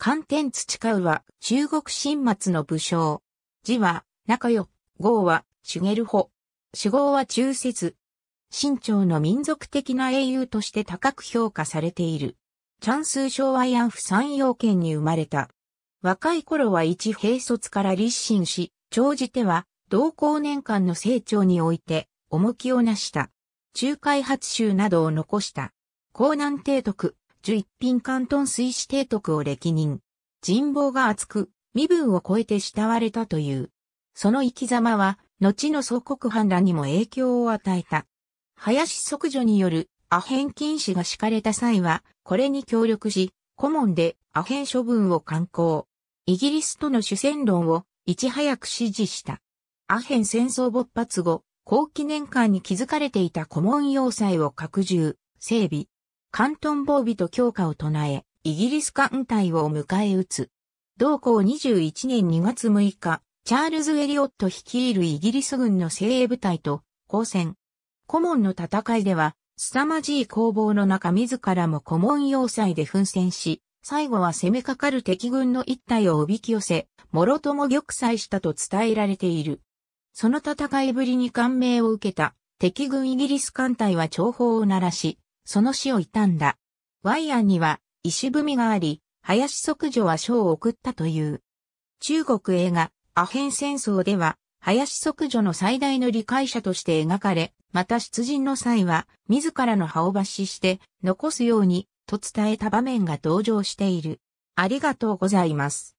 関天土買うは中国新末の武将。字は中よ、号は茂穂。主号は中節。清朝の民族的な英雄として高く評価されている。チャンス昭和安府山陽県に生まれた。若い頃は一兵卒から立身し、長じては同行。年間の成長において重きをなした。中開発州などを残した。江南提督、十一品関東水師提督を歴任。人望が厚く、身分を超えて慕われたという。その生き様は、後の総国藩らにも影響を与えた。林即女によるアヘン禁止が敷かれた際は、これに協力し、顧問でアヘン処分を刊行。イギリスとの主戦論をいち早く支持した。アヘン戦争勃発後、後期年間に築かれていた顧問要塞を拡充、整備。関東防備と強化を唱え、イギリス艦隊を迎え撃つ。同校21年2月6日、チャールズ・エリオット率いるイギリス軍の精鋭部隊と交戦。顧問の戦いでは、凄まじい攻防の中自らも顧問要塞で奮戦し、最後は攻めかかる敵軍の一体をおびき寄せ、諸とも玉砕したと伝えられている。その戦いぶりに感銘を受けた敵軍イギリス艦隊は重宝を鳴らし、その死を悼んだ。ワイアンには石踏みがあり、林即女は賞を送ったという。中国映画、アヘン戦争では、林即女の最大の理解者として描かれ、また出陣の際は、自らの葉を抜死して、残すように、と伝えた場面が登場している。ありがとうございます。